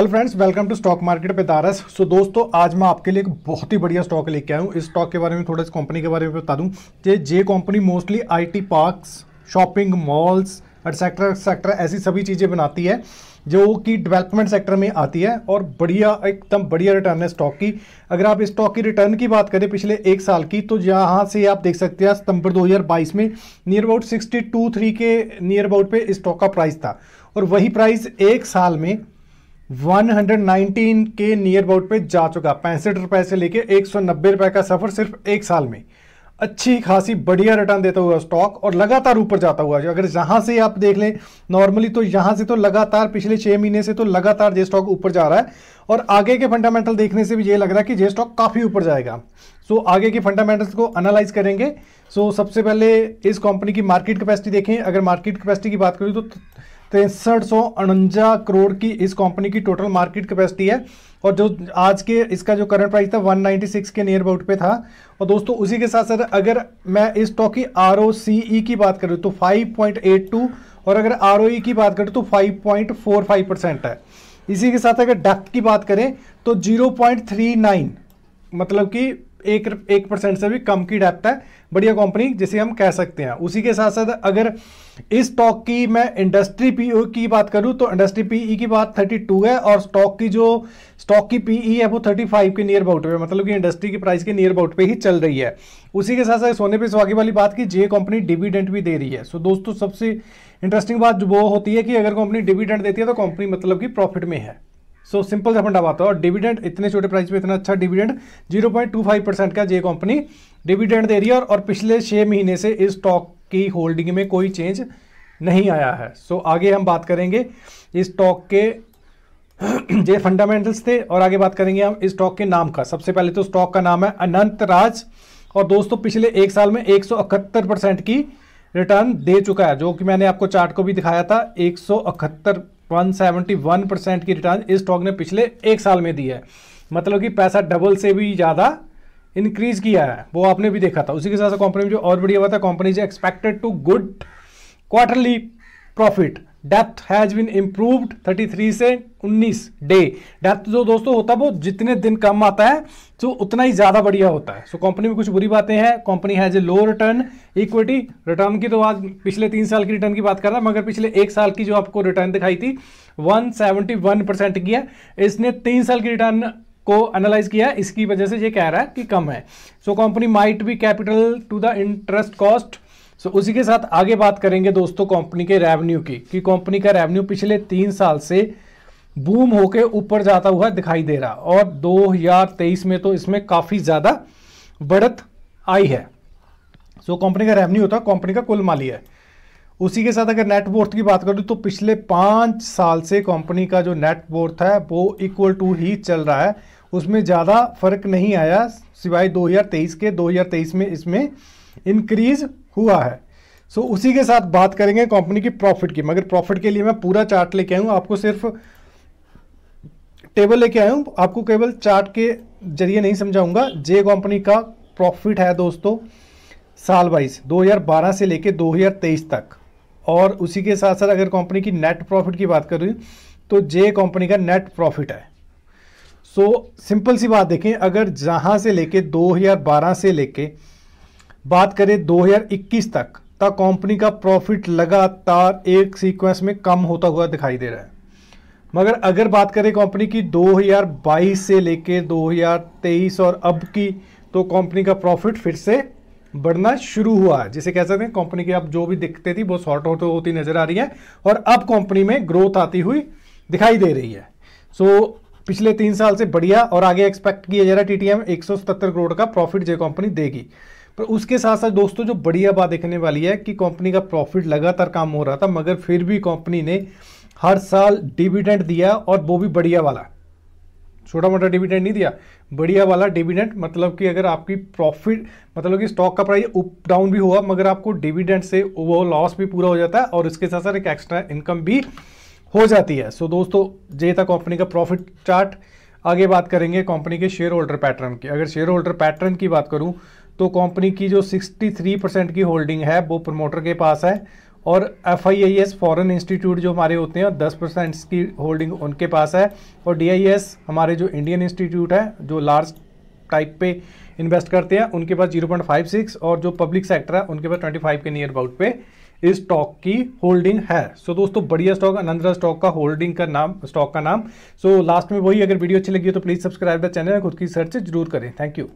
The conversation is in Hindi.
hello friends welcome to stock market पे दारस सो दोस्तों आज मैं आपके लिए एक बहुत ही बढ़िया स्टॉक लेके आया हूँ इस स्टॉक के बारे में थोड़ा इस कंपनी के बारे में बता दूँ कि J company mostly IT parks shopping malls etcetera etcetera ऐसी सभी चीज़ें बनाती है जो कि डेवलपमेंट सेक्टर में आती है और बढ़िया एकदम बढ़िया रिटर्न है स्टॉक की अगर आप इस स्टॉक की रिटर्न की बात करें पिछले एक साल की तो यहाँ से आप देख सकते हैं सितंबर 2022 में near about sixty two three के नियर अबाउट पे इस स्टॉक का प्राइस था और वही प्राइस एक साल में 119 के नियर अबाउट पे जा चुका पैंसठ रुपए से लेके एक सौ नब्बे रुपए का सफर सिर्फ एक साल में अच्छी खासी बढ़िया रिटर्न देता हुआ स्टॉक और लगातार ऊपर जाता हुआ अगर यहाँ से आप देख लें नॉर्मली तो यहाँ से तो लगातार पिछले छः महीने से तो लगातार ये स्टॉक ऊपर जा रहा है और आगे के फंडामेंटल देखने से भी ये लग रहा है कि ये स्टॉक काफ़ी ऊपर जाएगा सो so, आगे के फंडामेंटल्स को एनालाइज करेंगे सो so, सबसे पहले इस कंपनी की मार्केट कैपेसिटी देखें अगर मार्केट कैपेसिटी की बात करें तो तिरसठ सौ उनंजा करोड़ की इस कंपनी की टोटल मार्केट कैपेसिटी है और जो आज के इसका जो करंट प्राइस था 196 के नियर अबाउट पे था और दोस्तों उसी के साथ साथ अगर मैं इस स्टॉक की आर e की बात करूँ तो 5.82 और अगर आर e की बात करूँ तो 5.45 परसेंट है इसी के साथ अगर डेप्थ की बात करें तो 0.39 मतलब कि एक एक परसेंट से भी कम की डेप्थ है बढ़िया कंपनी जिसे हम कह सकते हैं उसी के साथ साथ अगर इस स्टॉक की मैं इंडस्ट्री पीई e की बात करूं तो इंडस्ट्री पीई e की बात 32 है और स्टॉक की जो स्टॉक की पीई e है वो 35 के नियर अबाउट पे मतलब कि इंडस्ट्री की प्राइस के नियर अबाउट पे ही चल रही है उसी के साथ साथ सोने पे सुहागी वाली बात की जे कंपनी डिविडेंट भी दे रही है सो दोस्तों सबसे इंटरेस्टिंग बात वो होती है कि अगर कंपनी डिविडेंट देती है तो कंपनी मतलब कि प्रॉफिट में है सो सिंपल सा फंडा बात है और डिविडेंड इतने छोटे प्राइस पे इतना अच्छा डिविडेंड 0.25 परसेंट का जे कंपनी डिविडेंड दे रही है और, और पिछले छः महीने से इस स्टॉक की होल्डिंग में कोई चेंज नहीं आया है सो so, आगे हम बात करेंगे इस स्टॉक के जे फंडामेंटल्स थे और आगे बात करेंगे हम इस स्टॉक के नाम का सबसे पहले तो स्टॉक का नाम है अनंत राज और दोस्तों पिछले एक साल में एक परसेंट की रिटर्न दे चुका है जो कि मैंने आपको चार्ट को भी दिखाया था एक 171 परसेंट की रिटर्न इस स्टॉक ने पिछले एक साल में दी है मतलब कि पैसा डबल से भी ज़्यादा इंक्रीज किया है वो आपने भी देखा था उसी के साथ कंपनी में जो और बढ़िया हुआ था कंपनी से expected to good quarterly profit depth has been improved 33 से 19 डे डेप्थ जो दोस्तों होता है वो जितने दिन कम आता है तो उतना ही ज़्यादा बढ़िया होता है सो so, कंपनी में कुछ बुरी बातें हैं company has a low return equity return की तो आज पिछले तीन साल की रिटर्न की बात कर रहा है मगर पिछले एक साल की जो आपको रिटर्न दिखाई थी 171 परसेंट की है इसने तीन साल की रिटर्न को एनालाइज किया इसकी वजह से ये कह रहा है कि कम है so company might be capital to the interest cost so so, उसी के साथ आगे बात करेंगे दोस्तों कंपनी के रेवेन्यू की कि कंपनी का रेवेन्यू पिछले तीन साल से बूम होके ऊपर जाता हुआ दिखाई दे रहा और 2023 में तो इसमें काफ़ी ज़्यादा बढ़त आई है सो so, कंपनी का रेवेन्यू होता है कंपनी का कुल माली है उसी के साथ अगर नेटवर्थ की बात करूँ तो पिछले पाँच साल से कंपनी का जो नेटवर्थ है वो इक्वल टू ही चल रहा है उसमें ज़्यादा फर्क नहीं आया सिवाय 2023 के 2023 में इसमें इंक्रीज हुआ है सो so, उसी के साथ बात करेंगे कंपनी की प्रॉफिट की मगर प्रॉफिट के लिए मैं पूरा चार्ट लेके आया हूँ आपको सिर्फ टेबल लेके आया हूँ आपको केवल चार्ट के जरिए नहीं समझाऊंगा जे कंपनी का प्रॉफिट है दोस्तों साल वाइज 2012 से लेके 2023 तक और उसी के साथ साथ अगर कंपनी की नेट प्रॉफिट की बात करूँ तो जे कंपनी का नेट प्रॉफिट है सो so, सिंपल सी बात देखें अगर जहाँ से लेके 2012 से लेके बात करें 2021 तक तक कंपनी का प्रॉफिट लगातार एक सीक्वेंस में कम होता हुआ दिखाई दे रहा है मगर अगर बात करें कंपनी की 2022 से लेकर 2023 और अब की तो कंपनी का प्रॉफिट फिर से बढ़ना शुरू हुआ है जिसे कह सकते हैं कंपनी की अब जो भी दिखते थी वो शॉर्ट आउट होती नज़र आ रही है और अब कंपनी में ग्रोथ आती हुई दिखाई दे रही है सो so, पिछले तीन साल से बढ़िया और आगे एक्सपेक्ट किया जा रहा है टी टी करोड़ का प्रॉफिट जो कंपनी देगी पर उसके साथ साथ दोस्तों जो बढ़िया बात देखने वाली है कि कंपनी का प्रॉफिट लगातार काम हो रहा था मगर फिर भी कंपनी ने हर साल डिविडेंड दिया और वो भी बढ़िया वाला छोटा मोटा डिविडेंड नहीं दिया बढ़िया वाला डिविडेंड मतलब कि अगर आपकी प्रॉफिट मतलब कि स्टॉक का प्राइस अप डाउन भी हुआ मगर आपको डिविडेंड से वो लॉस भी पूरा हो जाता है और इसके साथ साथ एक एक्स्ट्रा इनकम भी हो जाती है सो दोस्तों जे था कंपनी का प्रॉफिट चार्ट आगे बात करेंगे कंपनी के शेयर होल्डर पैटर्न की अगर शेयर होल्डर पैटर्न की बात करूँ तो कंपनी की जो 63 परसेंट की होल्डिंग है वो प्रमोटर के पास है और F I I S foreign institute जो हमारे होते हैं दस परसेंट की होल्डिंग उनके पास है और डी आई एस हमारे जो इंडियन इंस्टीट्यूट है जो लार्ज टाइप पे इन्वेस्ट करते हैं उनके पास 0.56 और जो पब्लिक सेक्टर है उनके पास 25 के नियर अबाउट पे इस स्टॉक की होल्डिंग है सो so, दोस्तों बढ़िया स्टॉक अनंद्रा स्टॉक का होल्डिंग का नाम स्टॉक का नाम सो so, लास्ट में वही अगर वीडियो अच्छी लगी हो तो प्लीज़ सब्सक्राइब द चैनल खुद की सर्च जरूर करें थैंक यू